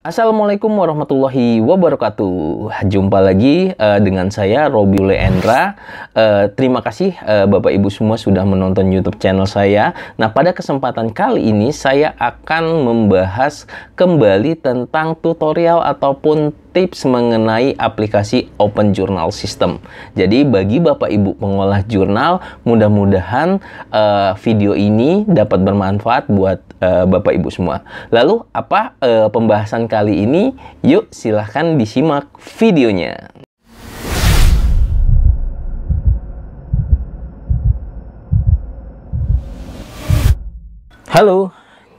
Assalamualaikum warahmatullahi wabarakatuh. Jumpa lagi uh, dengan saya Robi Leendra. Uh, terima kasih uh, Bapak Ibu semua sudah menonton YouTube channel saya. Nah, pada kesempatan kali ini saya akan membahas kembali tentang tutorial ataupun tips mengenai aplikasi Open Journal System. Jadi bagi Bapak Ibu pengolah jurnal, mudah-mudahan uh, video ini dapat bermanfaat buat uh, Bapak Ibu semua. Lalu apa uh, pembahasan kali ini? Yuk silahkan disimak videonya. Halo,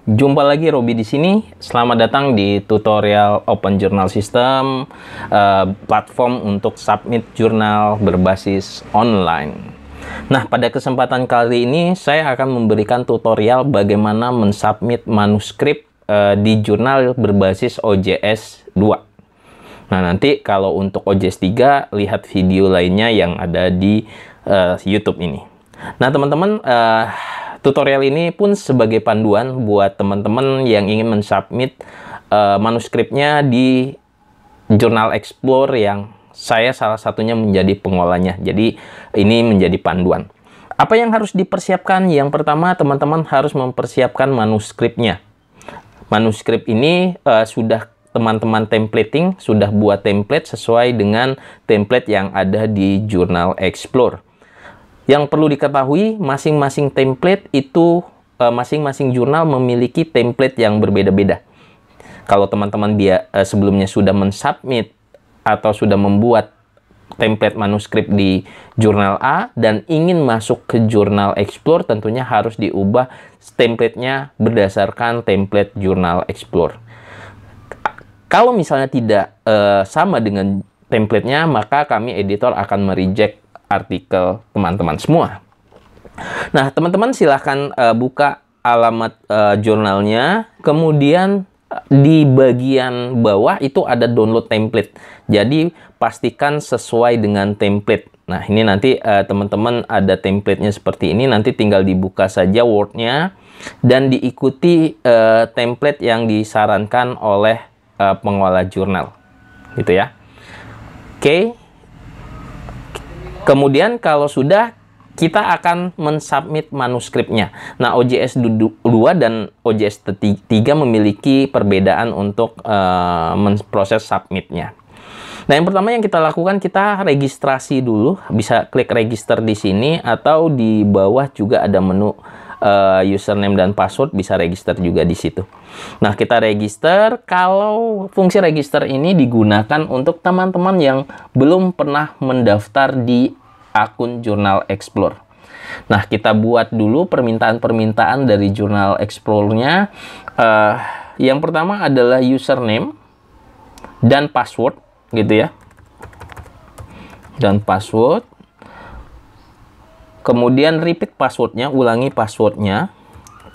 Jumpa lagi Robi di sini. Selamat datang di tutorial Open Journal System, uh, platform untuk submit jurnal berbasis online. Nah, pada kesempatan kali ini saya akan memberikan tutorial bagaimana mensubmit manuskrip uh, di jurnal berbasis OJS 2. Nah, nanti kalau untuk OJS 3 lihat video lainnya yang ada di uh, YouTube ini. Nah, teman-teman uh, Tutorial ini pun sebagai panduan buat teman-teman yang ingin mensubmit uh, manuskripnya di Jurnal Explore yang saya salah satunya menjadi pengolahnya. Jadi ini menjadi panduan. Apa yang harus dipersiapkan? Yang pertama, teman-teman harus mempersiapkan manuskripnya. Manuskrip ini uh, sudah teman-teman templating, sudah buat template sesuai dengan template yang ada di Jurnal Explore. Yang perlu diketahui, masing-masing template itu eh, masing-masing jurnal memiliki template yang berbeda-beda. Kalau teman-teman dia eh, sebelumnya sudah mensubmit atau sudah membuat template manuskrip di jurnal A dan ingin masuk ke jurnal Explore tentunya harus diubah template-nya berdasarkan template jurnal Explore. Kalau misalnya tidak uh, sama dengan template-nya, maka kami editor akan mereject artikel teman-teman semua. Nah, teman-teman silahkan uh, buka alamat uh, jurnalnya, kemudian eh, di bagian bawah itu ada download template. Jadi pastikan sesuai dengan template. Nah, ini nanti teman-teman uh, ada templatenya seperti ini, nanti tinggal dibuka saja wordnya dan diikuti uh, template yang disarankan oleh uh, pengolah jurnal. Gitu ya. Oke. Okay. Kemudian kalau sudah kita akan mensubmit manuskripnya. Nah, OJS 2 dan OJS 3 memiliki perbedaan untuk uh, eh, proses submitnya. Nah, yang pertama yang kita lakukan kita registrasi dulu, bisa klik register di sini atau di bawah juga ada menu uh, username dan password bisa register juga di situ. Nah, kita register kalau fungsi register ini digunakan untuk teman-teman yang belum pernah mendaftar di akun Jurnal Explore. Nah, kita buat dulu permintaan-permintaan dari Jurnal Explore-nya. Uh, yang pertama adalah username dan password gitu ya. Dan password Kemudian repeat passwordnya, ulangi passwordnya.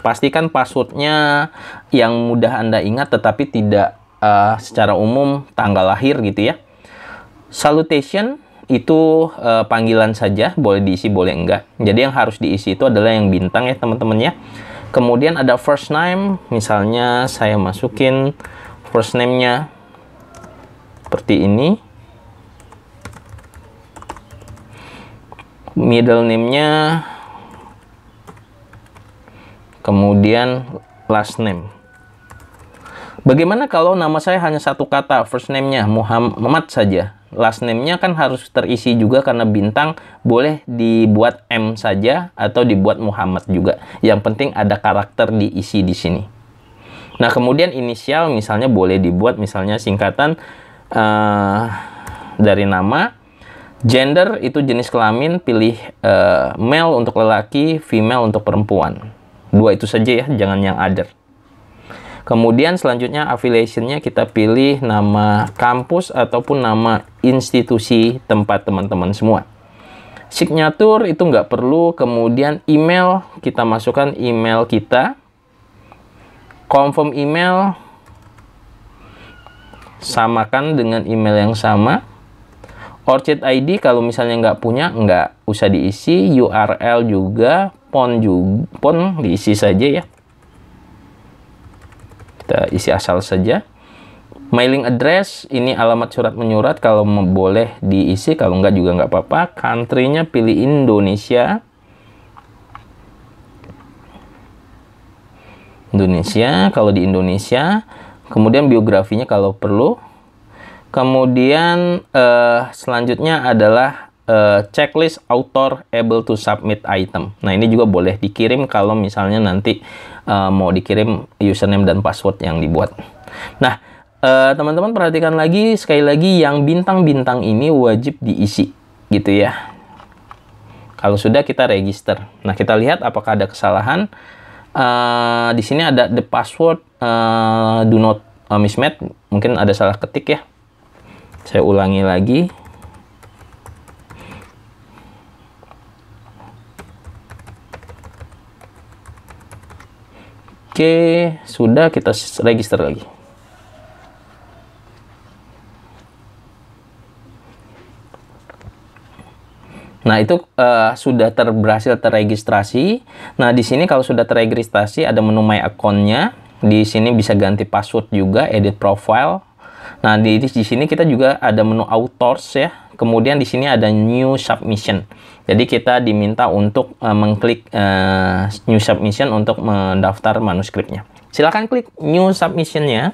Pastikan passwordnya yang mudah Anda ingat tetapi tidak uh, secara umum tanggal lahir gitu ya. Salutation itu uh, panggilan saja, boleh diisi boleh enggak. Jadi yang harus diisi itu adalah yang bintang ya teman-teman ya. Kemudian ada first name, misalnya saya masukin first name-nya seperti ini. middle name-nya kemudian last name. Bagaimana kalau nama saya hanya satu kata, first name-nya Muhammad saja. Last name-nya kan harus terisi juga karena bintang boleh dibuat M saja atau dibuat Muhammad juga. Yang penting ada karakter diisi di sini. Nah, kemudian inisial misalnya boleh dibuat misalnya singkatan uh, dari nama Gender itu jenis kelamin, pilih uh, male untuk lelaki, female untuk perempuan. Dua itu saja ya, jangan yang other. Kemudian selanjutnya affiliationnya kita pilih nama kampus ataupun nama institusi tempat teman-teman semua. Signature itu nggak perlu, kemudian email kita masukkan email kita. Confirm email samakan dengan email yang sama Orchid ID kalau misalnya nggak punya, nggak usah diisi. URL juga, pon juga, pon diisi saja ya. Kita isi asal saja. Mailing address, ini alamat surat menyurat kalau boleh diisi, kalau nggak juga nggak apa-apa. country pilih Indonesia. Indonesia, kalau di Indonesia. Kemudian biografinya kalau perlu Kemudian uh, selanjutnya adalah uh, checklist author able to submit item. Nah ini juga boleh dikirim kalau misalnya nanti uh, mau dikirim username dan password yang dibuat. Nah teman-teman uh, perhatikan lagi sekali lagi yang bintang-bintang ini wajib diisi gitu ya. Kalau sudah kita register. Nah kita lihat apakah ada kesalahan. Uh, di sini ada the password uh, do not uh, mismatch. Mungkin ada salah ketik ya saya ulangi lagi Oke, sudah kita register lagi. Nah, itu uh, sudah terberhasil terregistrasi. Nah, di sini kalau sudah terregistrasi ada menu My Account-nya. Di sini bisa ganti password juga, edit profile. Nah, di di sini kita juga ada menu authors ya. Kemudian di sini ada new submission. Jadi kita diminta untuk uh, mengklik uh, new submission untuk mendaftar manuskripnya. Silakan klik new submissionnya.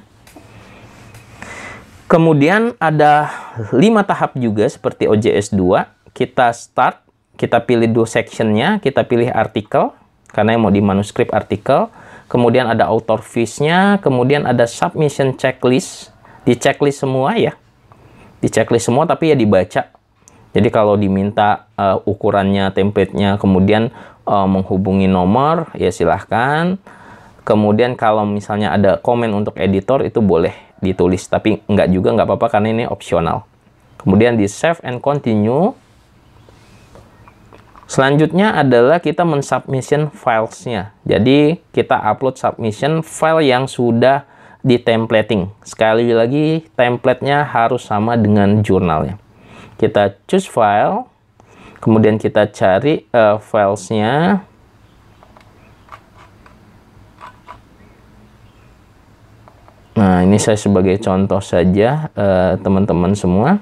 Kemudian ada lima tahap juga seperti OJS 2. Kita start, kita pilih dua sectionnya, kita pilih artikel, karena yang mau di manuskrip artikel. Kemudian ada author fees-nya, kemudian ada submission checklist, di checklist semua ya di checklist semua tapi ya dibaca jadi kalau diminta uh, ukurannya template-nya kemudian uh, menghubungi nomor ya silahkan kemudian kalau misalnya ada komen untuk editor itu boleh ditulis tapi nggak juga nggak apa-apa karena ini opsional kemudian di save and continue Selanjutnya adalah kita mensubmission filesnya. Jadi kita upload submission file yang sudah di templating. Sekali lagi, templatenya harus sama dengan jurnalnya. Kita choose file, kemudian kita cari uh, filesnya. Nah, ini saya sebagai contoh saja, eh, teman-teman uh, semua.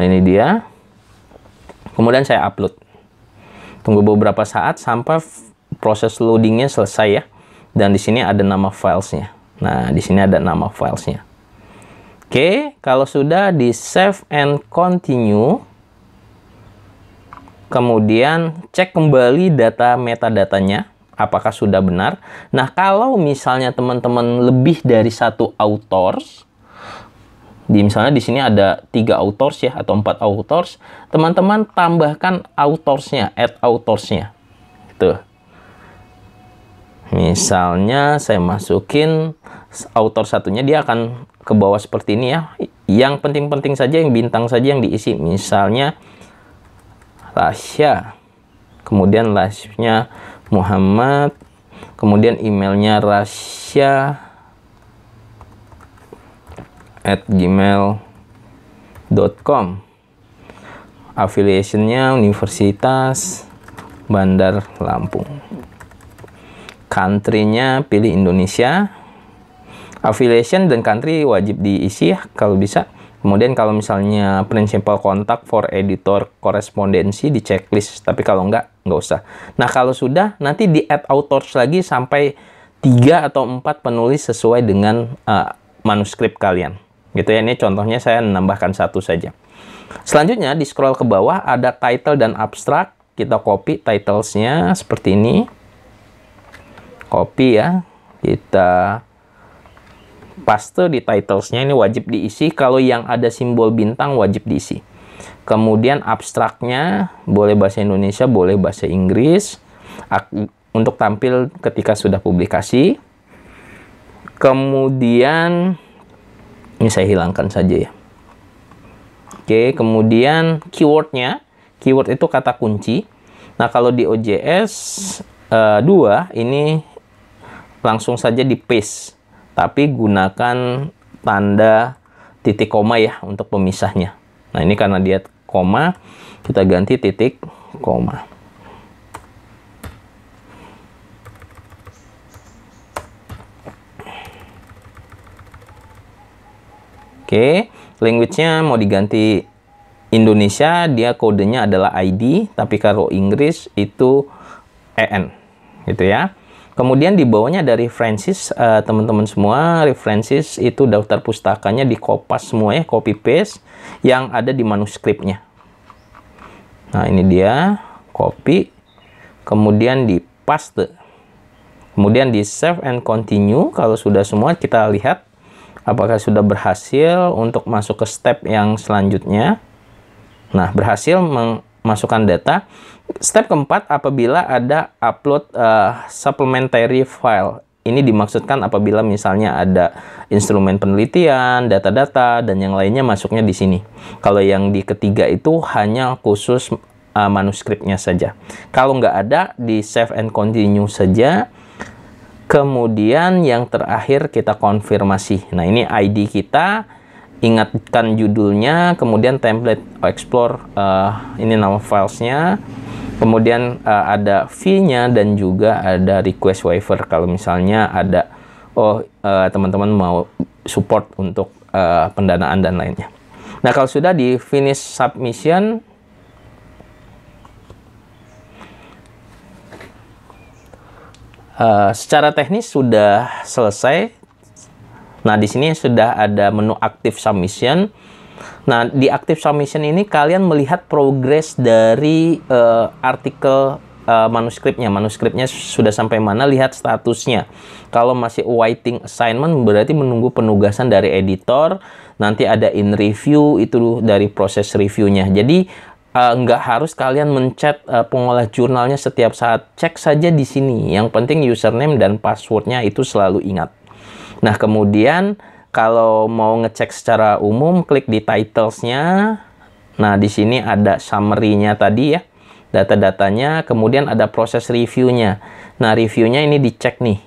Nah, ini dia. Kemudian saya upload. Tunggu beberapa saat sampai proses loadingnya selesai ya. Dan di sini ada nama filesnya. Nah, di sini ada nama filesnya. Oke, kalau sudah di save and continue, kemudian cek kembali data metadatanya apakah sudah benar. Nah, kalau misalnya teman-teman lebih dari satu authors, di misalnya di sini ada tiga authors ya atau empat authors, teman-teman tambahkan authorsnya, add authorsnya, gitu. Misalnya saya masukin author satunya dia akan ke bawah seperti ini ya. Yang penting-penting saja, yang bintang saja yang diisi. Misalnya Lasya, kemudian Lasynya Muhammad, kemudian emailnya Rasya at gmail.com affiliationnya Universitas Bandar Lampung Country-nya pilih Indonesia. Affiliation dan country wajib diisi ya kalau bisa. Kemudian kalau misalnya principal contact for editor korespondensi di checklist, tapi kalau enggak, enggak usah. Nah kalau sudah, nanti di add authors lagi sampai 3 atau 4 penulis sesuai dengan uh, manuskrip kalian. Gitu ya, ini contohnya saya menambahkan satu saja. Selanjutnya, di scroll ke bawah ada title dan abstrak. Kita copy titlesnya seperti ini copy ya kita paste di titlesnya ini wajib diisi kalau yang ada simbol bintang wajib diisi kemudian abstraknya boleh bahasa Indonesia boleh bahasa Inggris untuk tampil ketika sudah publikasi kemudian ini saya hilangkan saja ya oke kemudian keywordnya keyword itu kata kunci nah kalau di OJS uh, eh, ini langsung saja di paste. Tapi gunakan tanda titik koma ya untuk pemisahnya. Nah, ini karena dia koma, kita ganti titik koma. Oke, language-nya mau diganti Indonesia, dia kodenya adalah ID, tapi kalau Inggris itu EN, gitu ya. Kemudian di bawahnya ada references, teman eh, teman-teman semua. References itu daftar pustakanya di kopas semua ya, copy paste yang ada di manuskripnya. Nah, ini dia, copy, kemudian di paste. Kemudian di save and continue, kalau sudah semua kita lihat apakah sudah berhasil untuk masuk ke step yang selanjutnya. Nah, berhasil memasukkan data. Step keempat, apabila ada upload uh, supplementary file. Ini dimaksudkan apabila misalnya ada instrumen penelitian, data-data, dan yang lainnya masuknya di sini. Kalau yang di ketiga itu hanya khusus uh, manuskripnya saja. Kalau nggak ada, di save and continue saja. Kemudian yang terakhir kita konfirmasi. Nah ini ID kita, ingatkan judulnya, kemudian template oh, explore uh, ini nama filesnya, kemudian uh, ada fee-nya dan juga ada request waiver kalau misalnya ada oh teman eh, teman-teman mau support untuk uh, pendanaan dan lainnya. Nah kalau sudah di finish submission Uh, secara teknis sudah selesai Nah, di sini sudah ada menu aktif submission. Nah, di aktif submission ini kalian melihat progres dari uh, artikel uh, manuskripnya. Manuskripnya sudah sampai mana, lihat statusnya. Kalau masih waiting assignment berarti menunggu penugasan dari editor. Nanti ada in review itu dari proses reviewnya. Jadi uh, nggak harus kalian mencet uh, pengolah jurnalnya setiap saat. Cek saja di sini. Yang penting username dan passwordnya itu selalu ingat. Nah, kemudian kalau mau ngecek secara umum, klik di titlesnya. Nah, di sini ada summary-nya tadi ya, data-datanya. Kemudian ada proses review-nya. Nah, review-nya ini dicek nih.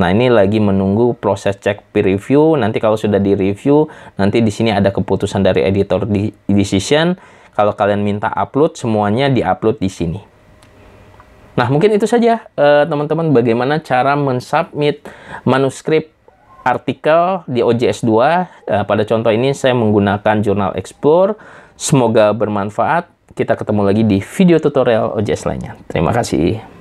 Nah, ini lagi menunggu proses cek peer review. Nanti kalau sudah di review, nanti di sini ada keputusan dari editor di decision. Kalau kalian minta upload, semuanya di upload di sini. Nah, mungkin itu saja eh, teman-teman eh, bagaimana cara mensubmit manuskrip artikel di OJS 2. Uh, pada contoh ini saya menggunakan Jurnal Explore. Semoga bermanfaat. Kita ketemu lagi di video tutorial OJS lainnya. Terima kasih.